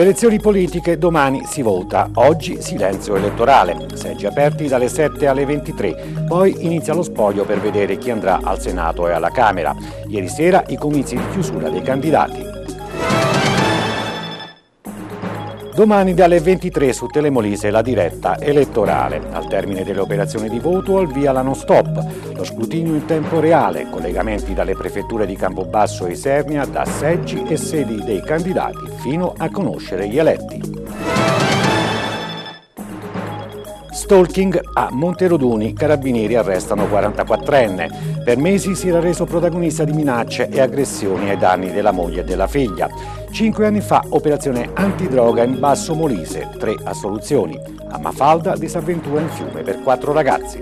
Elezioni politiche, domani si vota, oggi silenzio elettorale, seggi aperti dalle 7 alle 23, poi inizia lo spoglio per vedere chi andrà al Senato e alla Camera. Ieri sera i comizi di chiusura dei candidati. Domani dalle 23 su Telemolise la diretta elettorale. Al termine delle operazioni di voto al via la non stop, lo scrutinio in tempo reale, collegamenti dalle prefetture di Campobasso e Isernia da seggi e sedi dei candidati fino a conoscere gli eletti. Stalking a Monteroduni, carabinieri arrestano 44enne. Per mesi si era reso protagonista di minacce e aggressioni ai danni della moglie e della figlia. Cinque anni fa, operazione antidroga in Basso Molise, tre assoluzioni. A Mafalda, disavventura in fiume per quattro ragazzi.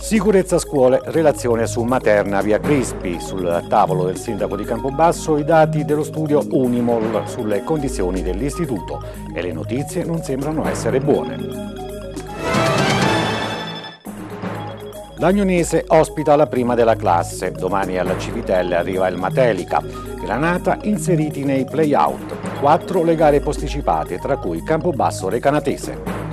Sicurezza scuole, relazione su Materna via Crispi. Sul tavolo del sindaco di Campobasso i dati dello studio Unimol sulle condizioni dell'istituto e le notizie non sembrano essere buone. L'Agnonese ospita la prima della classe, domani alla Civitelle arriva il Matelica, Granata inseriti nei play-out, quattro le gare posticipate, tra cui Campobasso Recanatese.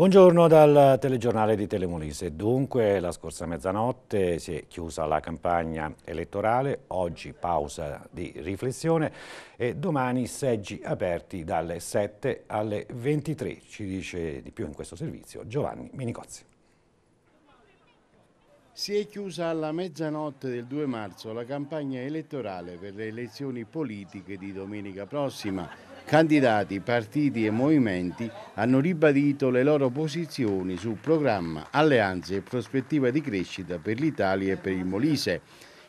Buongiorno dal telegiornale di Telemonese. Dunque, la scorsa mezzanotte si è chiusa la campagna elettorale, oggi pausa di riflessione e domani seggi aperti dalle 7 alle 23. Ci dice di più in questo servizio Giovanni Minicozzi. Si è chiusa alla mezzanotte del 2 marzo la campagna elettorale per le elezioni politiche di domenica prossima. Candidati, partiti e movimenti hanno ribadito le loro posizioni sul programma, alleanze e prospettiva di crescita per l'Italia e per il Molise.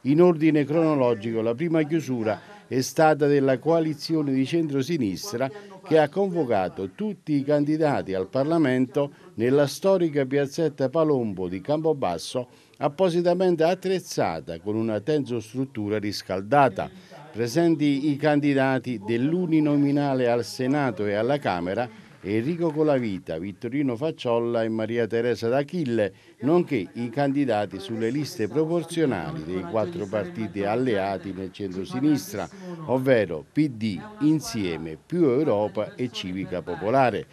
In ordine cronologico la prima chiusura è stata della coalizione di centrosinistra che ha convocato tutti i candidati al Parlamento nella storica piazzetta Palombo di Campobasso appositamente attrezzata con una tensostruttura riscaldata. Presenti i candidati dell'uninominale al Senato e alla Camera Enrico Colavita, Vittorino Facciolla e Maria Teresa D'Achille, nonché i candidati sulle liste proporzionali dei quattro partiti alleati nel centro-sinistra, ovvero PD, Insieme, Più Europa e Civica Popolare.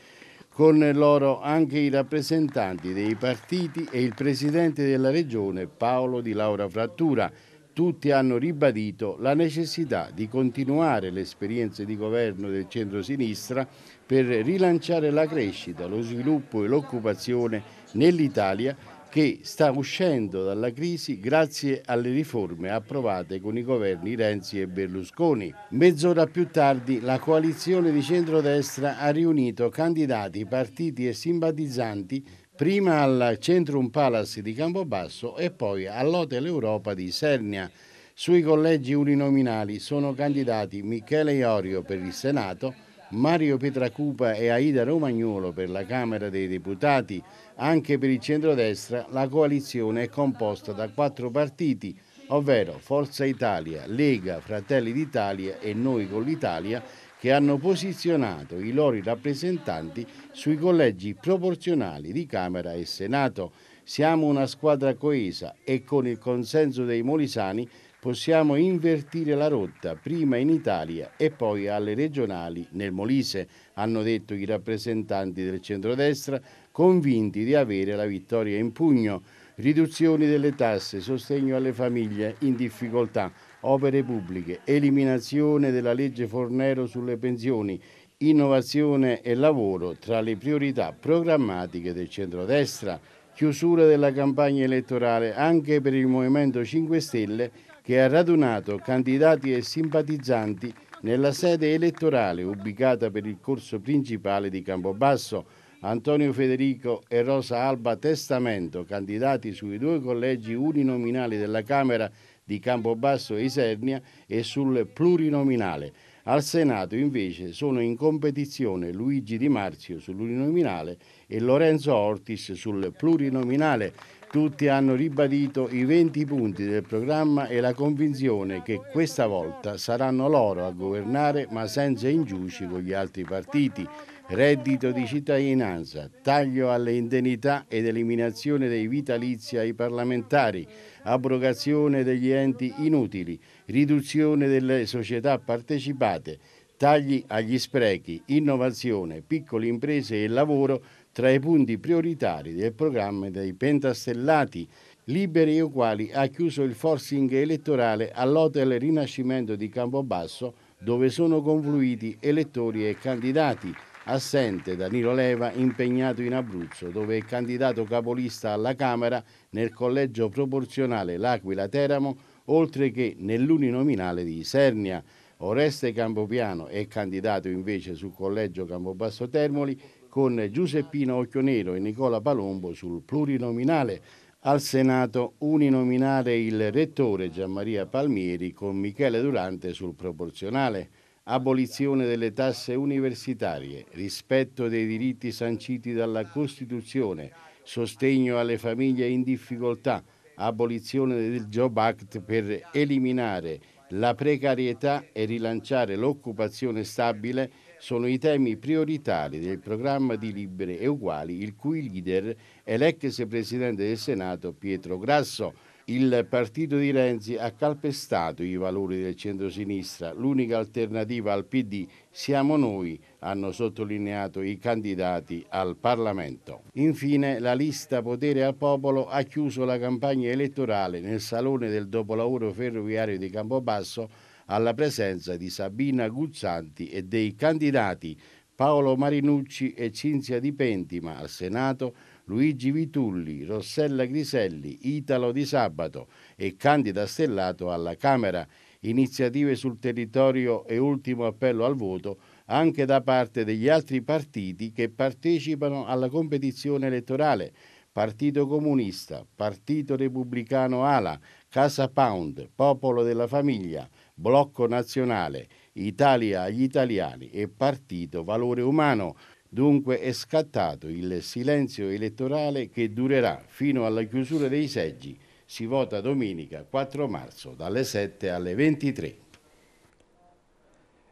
Con loro anche i rappresentanti dei partiti e il presidente della regione Paolo Di Laura Frattura, tutti hanno ribadito la necessità di continuare le esperienze di governo del centro-sinistra per rilanciare la crescita, lo sviluppo e l'occupazione nell'Italia che sta uscendo dalla crisi grazie alle riforme approvate con i governi Renzi e Berlusconi. Mezz'ora più tardi la coalizione di centrodestra ha riunito candidati, partiti e simpatizzanti prima al Centrum Palace di Campobasso e poi all'Hotel Europa di Sernia. Sui collegi uninominali sono candidati Michele Iorio per il Senato, Mario Petracupa e Aida Romagnolo per la Camera dei Deputati. Anche per il centrodestra la coalizione è composta da quattro partiti, ovvero Forza Italia, Lega, Fratelli d'Italia e Noi con l'Italia, che hanno posizionato i loro rappresentanti sui collegi proporzionali di Camera e Senato. Siamo una squadra coesa e con il consenso dei molisani possiamo invertire la rotta, prima in Italia e poi alle regionali nel Molise, hanno detto i rappresentanti del centrodestra, convinti di avere la vittoria in pugno. Riduzioni delle tasse, sostegno alle famiglie in difficoltà, opere pubbliche, eliminazione della legge Fornero sulle pensioni, innovazione e lavoro tra le priorità programmatiche del centrodestra, chiusura della campagna elettorale anche per il Movimento 5 Stelle che ha radunato candidati e simpatizzanti nella sede elettorale ubicata per il corso principale di Campobasso. Antonio Federico e Rosa Alba Testamento, candidati sui due collegi uninominali della Camera di Campobasso e Isernia e sul plurinominale. Al Senato invece sono in competizione Luigi Di Marzio sull'uninominale e Lorenzo Ortis sul plurinominale. Tutti hanno ribadito i 20 punti del programma e la convinzione che questa volta saranno loro a governare ma senza inciuci con gli altri partiti. Reddito di cittadinanza, taglio alle indennità ed eliminazione dei vitalizi ai parlamentari, abrogazione degli enti inutili, riduzione delle società partecipate, tagli agli sprechi, innovazione, piccole imprese e lavoro tra i punti prioritari del programma dei pentastellati liberi i quali ha chiuso il forcing elettorale all'Hotel Rinascimento di Campobasso dove sono confluiti elettori e candidati. Assente Danilo Leva impegnato in Abruzzo dove è candidato capolista alla Camera nel collegio proporzionale L'Aquila Teramo oltre che nell'uninominale di Isernia. Oreste Campopiano è candidato invece sul collegio Campobasso Termoli con Giuseppina Occhionero e Nicola Palombo sul plurinominale. Al Senato uninominale il rettore Gianmaria Palmieri con Michele Durante sul proporzionale abolizione delle tasse universitarie, rispetto dei diritti sanciti dalla Costituzione, sostegno alle famiglie in difficoltà, abolizione del Job Act per eliminare la precarietà e rilanciare l'occupazione stabile sono i temi prioritari del programma di Libere e Uguali, il cui leader è l'ex presidente del Senato Pietro Grasso. Il partito di Renzi ha calpestato i valori del centro-sinistra. l'unica alternativa al PD siamo noi, hanno sottolineato i candidati al Parlamento. Infine, la lista Potere al Popolo ha chiuso la campagna elettorale nel salone del dopolavoro ferroviario di Campobasso alla presenza di Sabina Guzzanti e dei candidati Paolo Marinucci e Cinzia Di Pentima al Senato, Luigi Vitulli, Rossella Griselli, Italo Di Sabato e Candida Stellato alla Camera, iniziative sul territorio e ultimo appello al voto anche da parte degli altri partiti che partecipano alla competizione elettorale. Partito Comunista, Partito Repubblicano Ala, Casa Pound, Popolo della Famiglia, Blocco Nazionale, Italia agli italiani e Partito Valore Umano. Dunque è scattato il silenzio elettorale che durerà fino alla chiusura dei seggi. Si vota domenica 4 marzo dalle 7 alle 23.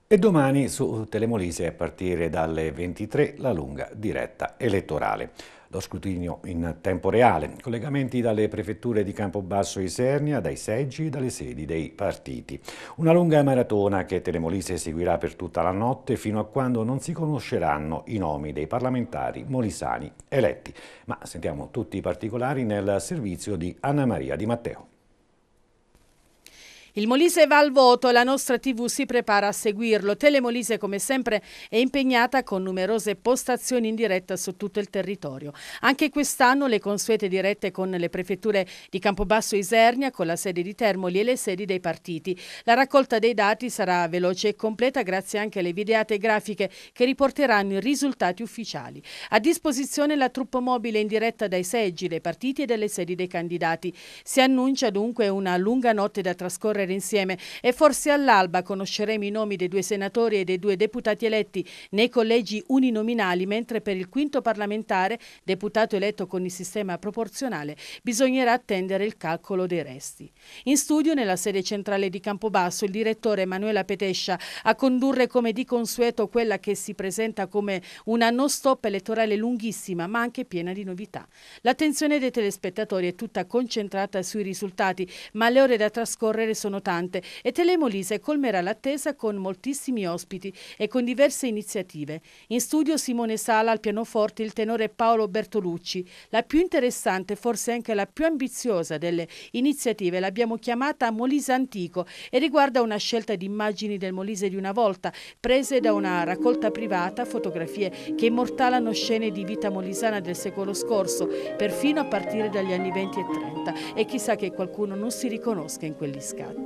E domani su Telemolise a partire dalle 23 la lunga diretta elettorale lo scrutinio in tempo reale, collegamenti dalle prefetture di Campobasso e Isernia, dai seggi e dalle sedi dei partiti. Una lunga maratona che Telemolise seguirà per tutta la notte fino a quando non si conosceranno i nomi dei parlamentari molisani eletti. Ma sentiamo tutti i particolari nel servizio di Anna Maria Di Matteo. Il Molise va al voto, la nostra TV si prepara a seguirlo. Telemolise come sempre è impegnata con numerose postazioni in diretta su tutto il territorio. Anche quest'anno le consuete dirette con le prefetture di Campobasso e Isernia, con la sede di Termoli e le sedi dei partiti. La raccolta dei dati sarà veloce e completa grazie anche alle videate grafiche che riporteranno i risultati ufficiali. A disposizione la truppa mobile in diretta dai seggi dei partiti e dalle sedi dei candidati. Si annuncia dunque una lunga notte da trascorrere lavorare insieme e forse all'alba conosceremo i nomi dei due senatori e dei due deputati eletti nei collegi uninominali, mentre per il quinto parlamentare, deputato eletto con il sistema proporzionale, bisognerà attendere il calcolo dei resti. In studio, nella sede centrale di Campobasso, il direttore Emanuela Petescia a condurre come di consueto quella che si presenta come una non stop elettorale lunghissima, ma anche piena di novità. L'attenzione dei telespettatori è tutta concentrata sui risultati, ma le ore da trascorrere sono sono tante e Telemolise colmerà l'attesa con moltissimi ospiti e con diverse iniziative. In studio Simone Sala al pianoforte, il tenore Paolo Bertolucci. La più interessante, forse anche la più ambiziosa delle iniziative, l'abbiamo chiamata Molise Antico e riguarda una scelta di immagini del Molise di una volta, prese da una raccolta privata, fotografie che immortalano scene di vita molisana del secolo scorso, perfino a partire dagli anni 20 e 30 e chissà che qualcuno non si riconosca in quelli scatti.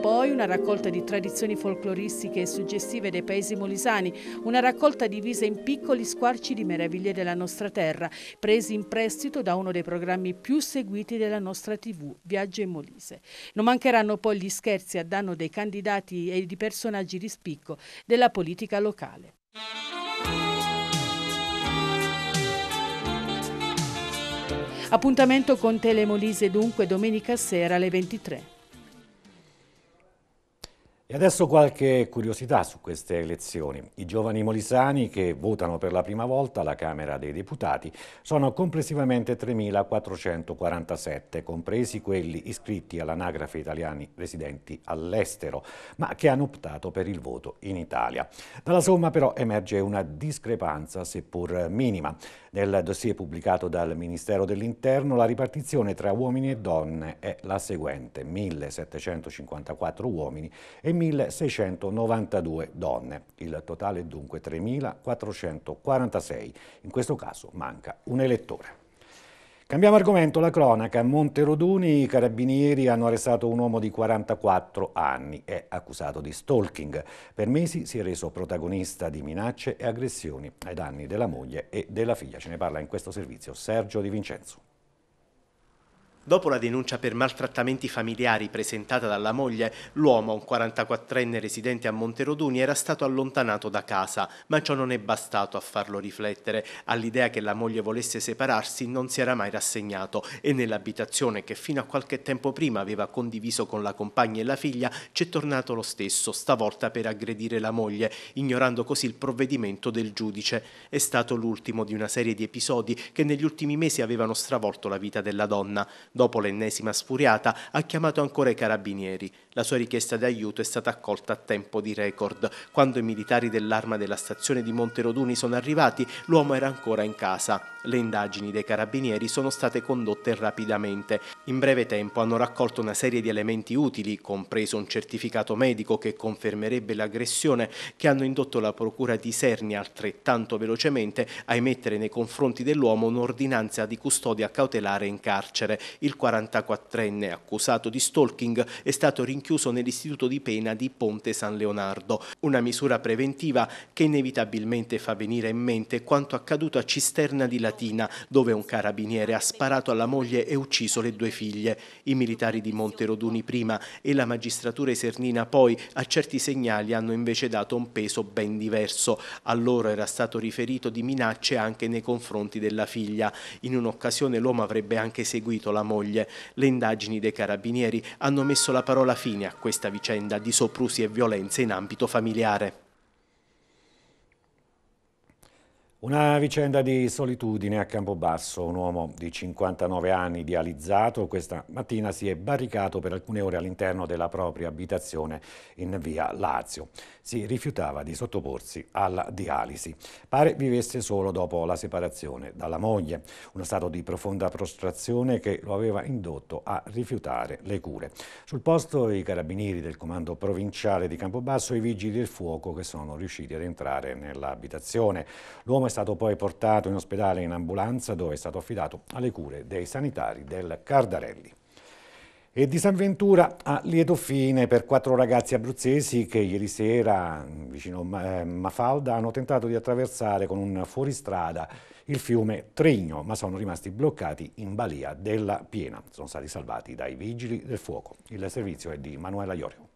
poi una raccolta di tradizioni folcloristiche e suggestive dei paesi molisani, una raccolta divisa in piccoli squarci di meraviglie della nostra terra, presi in prestito da uno dei programmi più seguiti della nostra tv, Viaggio in Molise. Non mancheranno poi gli scherzi a danno dei candidati e di personaggi di spicco della politica locale. Appuntamento con Telemolise dunque domenica sera alle 23. E adesso qualche curiosità su queste elezioni. I giovani molisani che votano per la prima volta alla Camera dei Deputati sono complessivamente 3.447, compresi quelli iscritti all'anagrafe italiani residenti all'estero, ma che hanno optato per il voto in Italia. Dalla somma però emerge una discrepanza, seppur minima. Nel dossier pubblicato dal Ministero dell'Interno la ripartizione tra uomini e donne è la seguente, 1.754 uomini e 1.692 donne. Il totale è dunque 3.446. In questo caso manca un elettore. Cambiamo argomento, la cronaca. A Monte Roduni i carabinieri hanno arrestato un uomo di 44 anni, è accusato di stalking. Per mesi si è reso protagonista di minacce e aggressioni ai danni della moglie e della figlia. Ce ne parla in questo servizio Sergio Di Vincenzo. Dopo la denuncia per maltrattamenti familiari presentata dalla moglie, l'uomo, un 44enne residente a Monteroduni, era stato allontanato da casa, ma ciò non è bastato a farlo riflettere. All'idea che la moglie volesse separarsi non si era mai rassegnato e nell'abitazione che fino a qualche tempo prima aveva condiviso con la compagna e la figlia c'è tornato lo stesso, stavolta per aggredire la moglie, ignorando così il provvedimento del giudice. È stato l'ultimo di una serie di episodi che negli ultimi mesi avevano stravolto la vita della donna dopo l'ennesima sfuriata, ha chiamato ancora i carabinieri, la sua richiesta di aiuto è stata accolta a tempo di record. Quando i militari dell'arma della stazione di Monteroduni sono arrivati, l'uomo era ancora in casa. Le indagini dei carabinieri sono state condotte rapidamente. In breve tempo hanno raccolto una serie di elementi utili, compreso un certificato medico che confermerebbe l'aggressione, che hanno indotto la procura di Sernia altrettanto velocemente a emettere nei confronti dell'uomo un'ordinanza di custodia cautelare in carcere. Il 44enne accusato di stalking è stato rinchiuso rinchiuso nell'istituto di pena di Ponte San Leonardo. Una misura preventiva che inevitabilmente fa venire in mente quanto accaduto a Cisterna di Latina, dove un carabiniere ha sparato alla moglie e ucciso le due figlie. I militari di Monteroduni prima e la magistratura esernina poi a certi segnali hanno invece dato un peso ben diverso. A loro era stato riferito di minacce anche nei confronti della figlia. In un'occasione l'uomo avrebbe anche seguito la moglie. Le indagini dei carabinieri hanno messo la parola fine fine a questa vicenda di soprusi e violenze in ambito familiare. Una vicenda di solitudine a Campobasso, un uomo di 59 anni dializzato questa mattina si è barricato per alcune ore all'interno della propria abitazione in via Lazio. Si rifiutava di sottoporsi alla dialisi. Pare vivesse solo dopo la separazione dalla moglie, uno stato di profonda prostrazione che lo aveva indotto a rifiutare le cure. Sul posto i carabinieri del comando provinciale di Campobasso e i vigili del fuoco che sono riusciti ad entrare nell'abitazione. L'uomo è stato poi portato in ospedale in ambulanza dove è stato affidato alle cure dei sanitari del Cardarelli. E di San Ventura a lieto fine per quattro ragazzi abruzzesi che ieri sera vicino eh, Mafalda hanno tentato di attraversare con un fuoristrada il fiume Trigno, ma sono rimasti bloccati in balia della Piena. Sono stati salvati dai vigili del fuoco. Il servizio è di Manuela Iorio.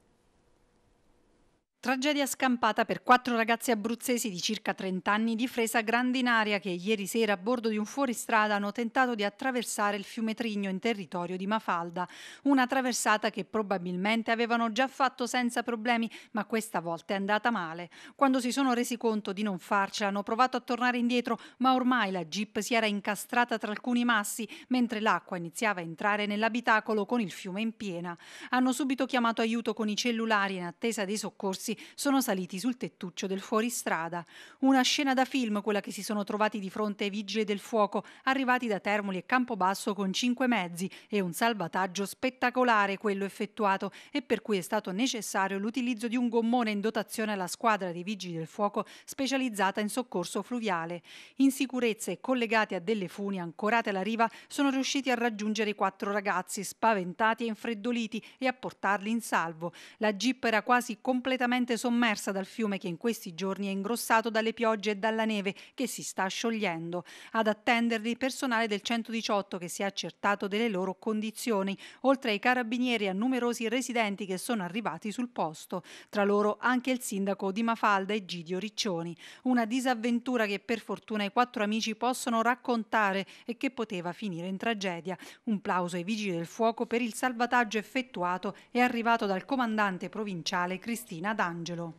Tragedia scampata per quattro ragazzi abruzzesi di circa 30 anni di Fresa Grandinaria che ieri sera a bordo di un fuoristrada hanno tentato di attraversare il fiume Trigno in territorio di Mafalda. Una traversata che probabilmente avevano già fatto senza problemi, ma questa volta è andata male. Quando si sono resi conto di non farcela hanno provato a tornare indietro, ma ormai la jeep si era incastrata tra alcuni massi mentre l'acqua iniziava a entrare nell'abitacolo con il fiume in piena. Hanno subito chiamato aiuto con i cellulari in attesa dei soccorsi ragazzi sono saliti sul tettuccio del fuoristrada. Una scena da film quella che si sono trovati di fronte ai vigili del fuoco, arrivati da Termoli e Campobasso con cinque mezzi e un salvataggio spettacolare quello effettuato e per cui è stato necessario l'utilizzo di un gommone in dotazione alla squadra dei vigili del fuoco specializzata in soccorso fluviale. In sicurezza e collegati a delle funi ancorate alla riva sono riusciti a raggiungere i quattro ragazzi spaventati e infreddoliti e a portarli in salvo. La jeep era quasi completamente parzialmente sommersa dal fiume che in questi giorni è ingrossato dalle piogge e dalla neve che si sta sciogliendo. Ad attenderli il personale del 118 che si è accertato delle loro condizioni, oltre ai carabinieri e a numerosi residenti che sono arrivati sul posto, tra loro anche il sindaco di Mafalda Egidio Riccioni. Una disavventura che per fortuna i quattro amici possono raccontare e che poteva finire in tragedia. Un plauso ai vigili del fuoco per il salvataggio effettuato e arrivato dal comandante provinciale Cristina Dan. Angelo.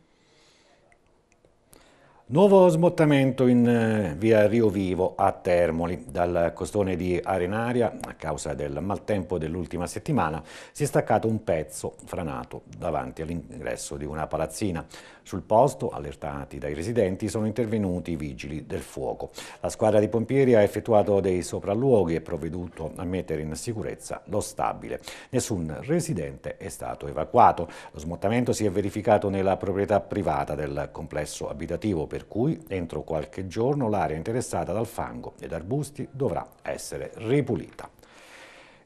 Nuovo smottamento in eh, via Rio Vivo a Termoli. Dal costone di Arenaria, a causa del maltempo dell'ultima settimana, si è staccato un pezzo franato davanti all'ingresso di una palazzina. Sul posto, allertati dai residenti, sono intervenuti i vigili del fuoco. La squadra di pompieri ha effettuato dei sopralluoghi e provveduto a mettere in sicurezza lo stabile. Nessun residente è stato evacuato. Lo smottamento si è verificato nella proprietà privata del complesso abitativo per cui entro qualche giorno l'area interessata dal fango ed arbusti dovrà essere ripulita.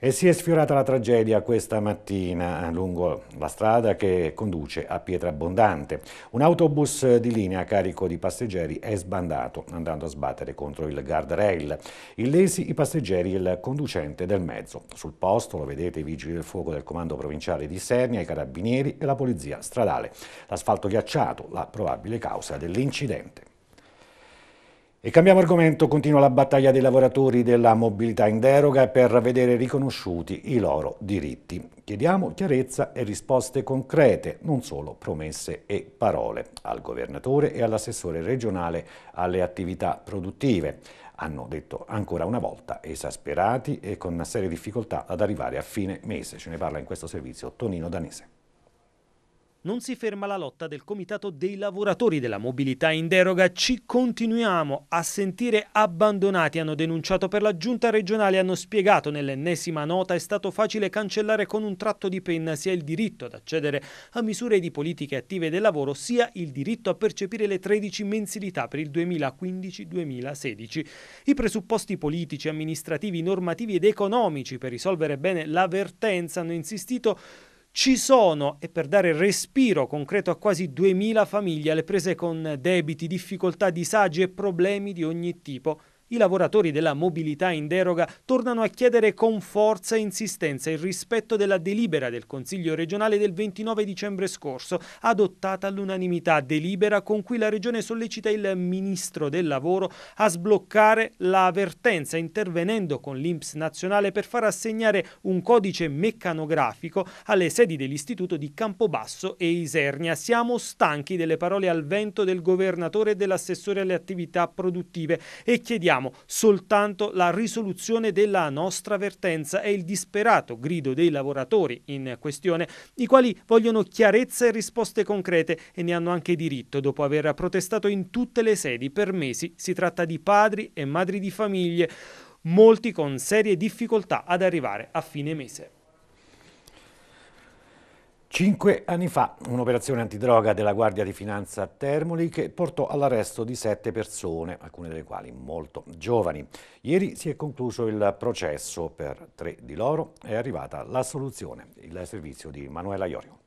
E si è sfiorata la tragedia questa mattina lungo la strada che conduce a Pietra Abbondante. Un autobus di linea carico di passeggeri è sbandato andando a sbattere contro il guardrail. Illesi i passeggeri e il conducente del mezzo. Sul posto lo vedete i vigili del fuoco del comando provinciale di Sernia, i carabinieri e la polizia stradale. L'asfalto ghiacciato, la probabile causa dell'incidente. E cambiamo argomento, continua la battaglia dei lavoratori della mobilità in deroga per vedere riconosciuti i loro diritti. Chiediamo chiarezza e risposte concrete, non solo promesse e parole, al governatore e all'assessore regionale alle attività produttive. Hanno detto ancora una volta esasperati e con serie difficoltà ad arrivare a fine mese. Ce ne parla in questo servizio Tonino Danese non si ferma la lotta del Comitato dei lavoratori della mobilità in deroga, ci continuiamo a sentire abbandonati, hanno denunciato per la giunta regionale, hanno spiegato nell'ennesima nota è stato facile cancellare con un tratto di penna sia il diritto ad accedere a misure di politiche attive del lavoro, sia il diritto a percepire le 13 mensilità per il 2015-2016. I presupposti politici, amministrativi, normativi ed economici per risolvere bene l'avvertenza hanno insistito ci sono, e per dare respiro concreto a quasi 2000 famiglie alle prese con debiti, difficoltà, disagi e problemi di ogni tipo, i lavoratori della mobilità in deroga tornano a chiedere con forza e insistenza il rispetto della delibera del Consiglio regionale del 29 dicembre scorso, adottata all'unanimità, delibera con cui la Regione sollecita il Ministro del Lavoro a sbloccare la avvertenza intervenendo con l'Inps nazionale per far assegnare un codice meccanografico alle sedi dell'Istituto di Campobasso e Isernia. Siamo stanchi delle parole al vento del governatore e dell'assessore alle attività produttive e chiediamo abbiamo soltanto la risoluzione della nostra vertenza e il disperato grido dei lavoratori in questione, i quali vogliono chiarezza e risposte concrete e ne hanno anche diritto dopo aver protestato in tutte le sedi per mesi. Si tratta di padri e madri di famiglie, molti con serie difficoltà ad arrivare a fine mese. Cinque anni fa un'operazione antidroga della Guardia di Finanza Termoli che portò all'arresto di sette persone, alcune delle quali molto giovani. Ieri si è concluso il processo per tre di loro, è arrivata l'assoluzione, il servizio di Manuela Iorio.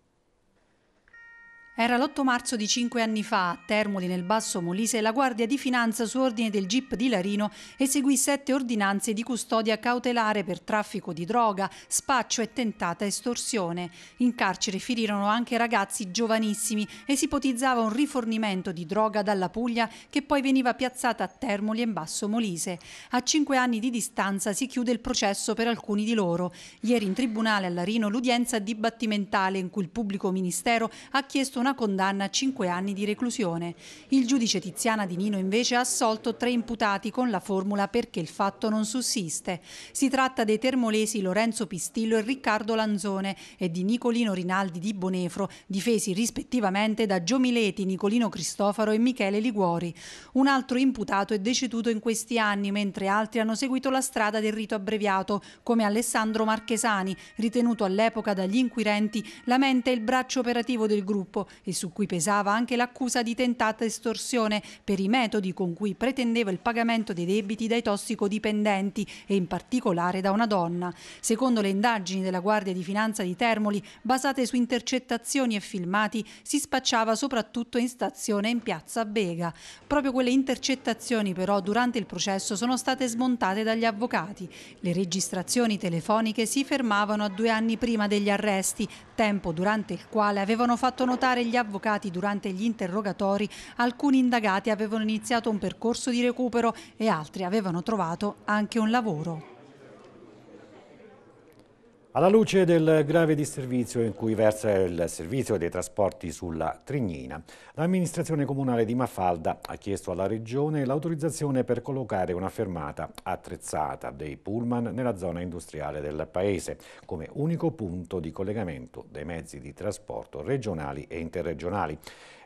Era l'8 marzo di cinque anni fa, a Termoli nel Basso Molise, la Guardia di Finanza su ordine del GIP di Larino eseguì sette ordinanze di custodia cautelare per traffico di droga, spaccio e tentata estorsione. In carcere finirono anche ragazzi giovanissimi e si ipotizzava un rifornimento di droga dalla Puglia che poi veniva piazzata a Termoli in Basso Molise. A cinque anni di distanza si chiude il processo per alcuni di loro. Ieri in tribunale a Larino l'udienza dibattimentale in cui il pubblico ministero ha chiesto una condanna a 5 anni di reclusione. Il giudice Tiziana Di Nino invece ha assolto tre imputati con la formula perché il fatto non sussiste. Si tratta dei termolesi Lorenzo Pistillo e Riccardo Lanzone e di Nicolino Rinaldi di Bonefro, difesi rispettivamente da Giomileti, Nicolino Cristofaro e Michele Liguori. Un altro imputato è deceduto in questi anni, mentre altri hanno seguito la strada del rito abbreviato, come Alessandro Marchesani, ritenuto all'epoca dagli inquirenti la mente e il braccio operativo del gruppo e su cui pesava anche l'accusa di tentata estorsione per i metodi con cui pretendeva il pagamento dei debiti dai tossicodipendenti e in particolare da una donna. Secondo le indagini della Guardia di Finanza di Termoli, basate su intercettazioni e filmati, si spacciava soprattutto in stazione in piazza Vega. Proprio quelle intercettazioni però durante il processo sono state smontate dagli avvocati. Le registrazioni telefoniche si fermavano a due anni prima degli arresti, tempo durante il quale avevano fatto notare gli avvocati durante gli interrogatori, alcuni indagati avevano iniziato un percorso di recupero e altri avevano trovato anche un lavoro. Alla luce del grave disservizio in cui versa il servizio dei trasporti sulla Trignina, l'amministrazione comunale di Mafalda ha chiesto alla Regione l'autorizzazione per collocare una fermata attrezzata dei pullman nella zona industriale del Paese, come unico punto di collegamento dei mezzi di trasporto regionali e interregionali.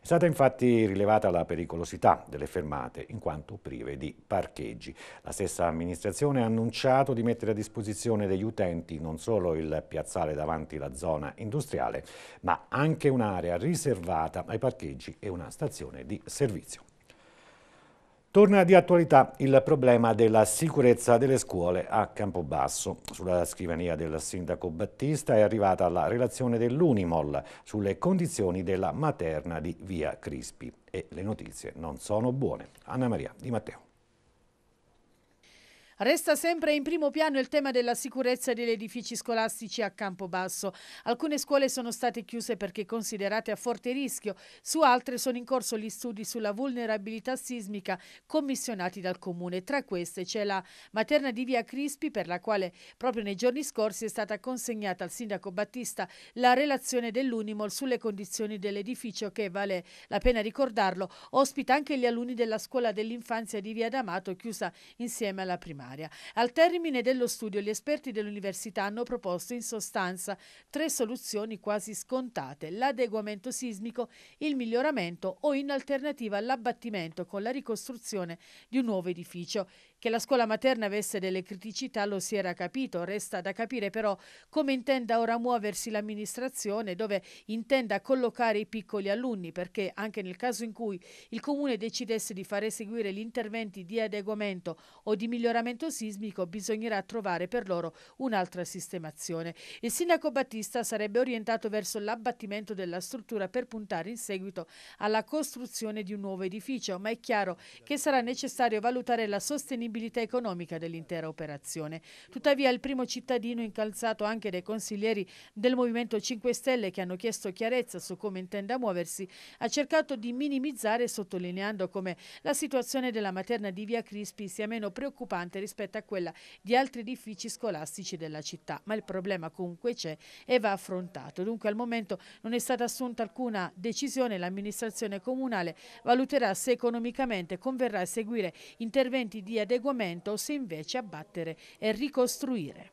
È stata infatti rilevata la pericolosità delle fermate in quanto prive di parcheggi. La stessa amministrazione ha annunciato di mettere a disposizione degli utenti non solo il piazzale davanti la zona industriale, ma anche un'area riservata ai parcheggi e una stazione di servizio. Torna di attualità il problema della sicurezza delle scuole a Campobasso. Sulla scrivania del sindaco Battista è arrivata la relazione dell'Unimol sulle condizioni della materna di Via Crispi e le notizie non sono buone. Anna Maria Di Matteo. Resta sempre in primo piano il tema della sicurezza degli edifici scolastici a Campobasso. Alcune scuole sono state chiuse perché considerate a forte rischio, su altre sono in corso gli studi sulla vulnerabilità sismica commissionati dal Comune. Tra queste c'è la materna di Via Crispi per la quale proprio nei giorni scorsi è stata consegnata al sindaco Battista la relazione dell'Unimol sulle condizioni dell'edificio che, vale la pena ricordarlo, ospita anche gli alunni della scuola dell'infanzia di Via D'Amato chiusa insieme alla primaria sanitaria. Al termine dello studio gli esperti dell'università hanno proposto in sostanza tre soluzioni quasi scontate, l'adeguamento sismico, il miglioramento o in alternativa l'abbattimento con la ricostruzione di un nuovo edificio. Che la scuola materna avesse delle criticità lo si era capito, resta da capire però come intenda ora muoversi l'amministrazione, dove intenda collocare i piccoli alunni, perché anche nel caso in cui il comune decidesse di fare eseguire gli interventi di adeguamento o di miglioramento sismico, bisognerà trovare per loro un'altra sistemazione. Il sindaco Battista sarebbe orientato verso l'abbattimento della struttura per puntare in seguito alla costruzione di un nuovo edificio, ma è chiaro che sarà necessario valutare la sostenibilità sostenibilità economica dell'intera operazione. Tuttavia il primo cittadino incalzato anche dai consiglieri del Movimento 5 Stelle che hanno chiesto chiarezza su come intenda muoversi ha cercato di minimizzare sottolineando come la situazione della materna di Via Crispi sia meno preoccupante rispetto a quella di altri edifici scolastici della città, ma il problema comunque c'è e va affrontato. Dunque al momento non è stata assunta alcuna decisione, l'amministrazione comunale valuterà se economicamente converrà a seguire interventi di adeguamento adeguamento se invece abbattere e ricostruire.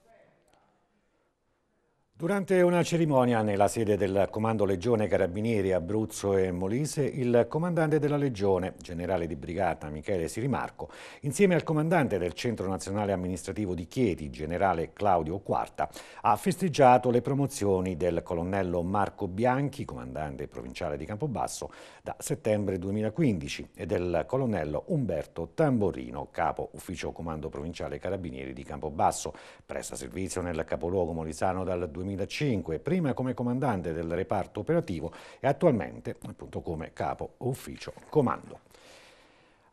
Durante una cerimonia nella sede del Comando Legione Carabinieri Abruzzo e Molise, il comandante della Legione, generale di brigata Michele Sirimarco, insieme al comandante del Centro Nazionale Amministrativo di Chieti, generale Claudio Quarta, ha festeggiato le promozioni del colonnello Marco Bianchi, comandante provinciale di Campobasso, da settembre 2015, e del colonnello Umberto Tamborino, capo ufficio Comando Provinciale Carabinieri di Campobasso, presta servizio nel capoluogo molisano dal 2015 2005, prima come comandante del reparto operativo e attualmente appunto, come capo ufficio comando.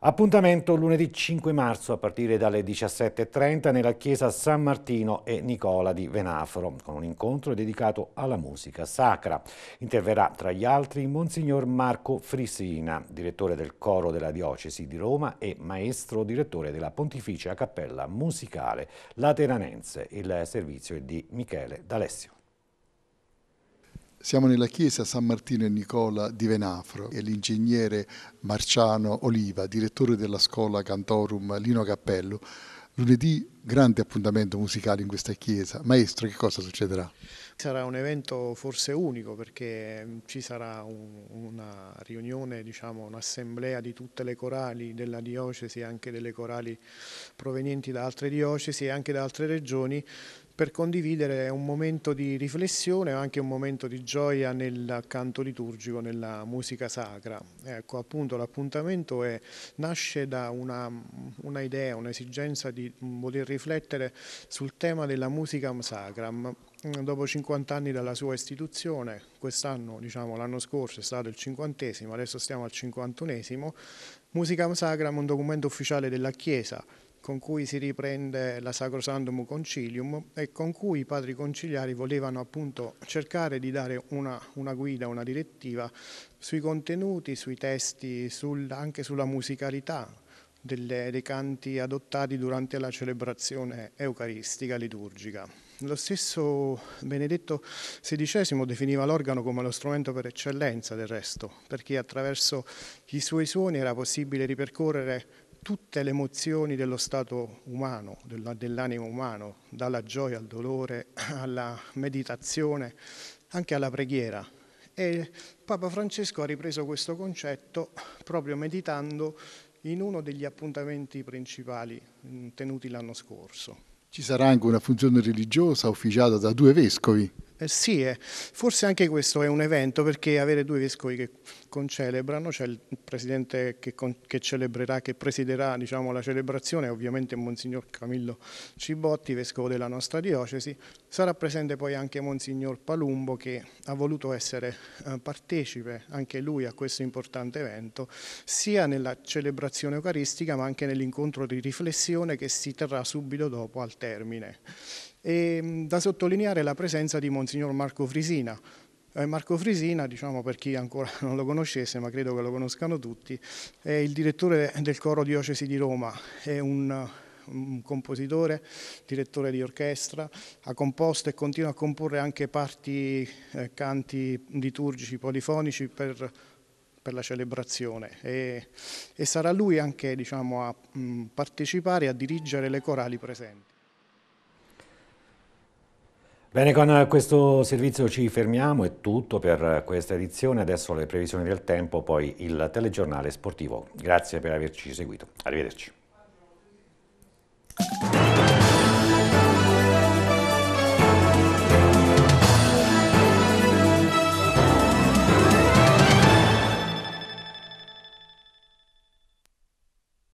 Appuntamento lunedì 5 marzo a partire dalle 17.30 nella chiesa San Martino e Nicola di Venaforo con un incontro dedicato alla musica sacra. Interverrà tra gli altri Monsignor Marco Frisina, direttore del coro della diocesi di Roma e maestro direttore della Pontificia Cappella Musicale Lateranense. Il servizio è di Michele D'Alessio. Siamo nella chiesa San Martino e Nicola di Venafro e l'ingegnere Marciano Oliva, direttore della scuola Cantorum Lino Cappello. Lunedì grande appuntamento musicale in questa chiesa. Maestro, che cosa succederà? Sarà un evento forse unico perché mm, ci sarà un, una riunione, diciamo, un'assemblea di tutte le corali della diocesi, anche delle corali provenienti da altre diocesi e anche da altre regioni per condividere un momento di riflessione, ma anche un momento di gioia nel canto liturgico, nella musica sacra. Ecco, appunto l'appuntamento nasce da una, una idea, un'esigenza di voler riflettere sul tema della musica sacram, dopo 50 anni dalla sua istituzione, quest'anno, diciamo l'anno scorso è stato il cinquantesimo, adesso stiamo al cinquantunesimo, Musicam Sacram è un documento ufficiale della Chiesa con cui si riprende la Sacrosantum Concilium e con cui i padri conciliari volevano appunto cercare di dare una, una guida, una direttiva sui contenuti, sui testi, sul, anche sulla musicalità delle, dei canti adottati durante la celebrazione eucaristica liturgica. Lo stesso Benedetto XVI definiva l'organo come lo strumento per eccellenza del resto, perché attraverso i suoi suoni era possibile ripercorrere tutte le emozioni dello stato umano, dell'animo umano, dalla gioia al dolore, alla meditazione, anche alla preghiera. E Papa Francesco ha ripreso questo concetto proprio meditando in uno degli appuntamenti principali mm, tenuti l'anno scorso. Ci sarà anche una funzione religiosa officiata da due vescovi. Eh sì, eh. forse anche questo è un evento perché avere due vescovi che concelebrano, c'è il presidente che, che, celebrerà, che presiderà diciamo, la celebrazione, ovviamente Monsignor Camillo Cibotti, vescovo della nostra diocesi, sarà presente poi anche Monsignor Palumbo che ha voluto essere eh, partecipe anche lui a questo importante evento, sia nella celebrazione eucaristica ma anche nell'incontro di riflessione che si terrà subito dopo al termine. E mm, da sottolineare la presenza di Monsignor Marco Frisina. Eh, Marco Frisina, diciamo per chi ancora non lo conoscesse, ma credo che lo conoscano tutti, è il direttore del coro diocesi di Roma, è un, un compositore, direttore di orchestra, ha composto e continua a comporre anche parti, eh, canti liturgici, polifonici per per la celebrazione e, e sarà lui anche diciamo, a mh, mm, partecipare e a dirigere le corali presenti. Bene, con questo servizio ci fermiamo, è tutto per questa edizione, adesso le previsioni del tempo, poi il telegiornale sportivo. Grazie per averci seguito, arrivederci.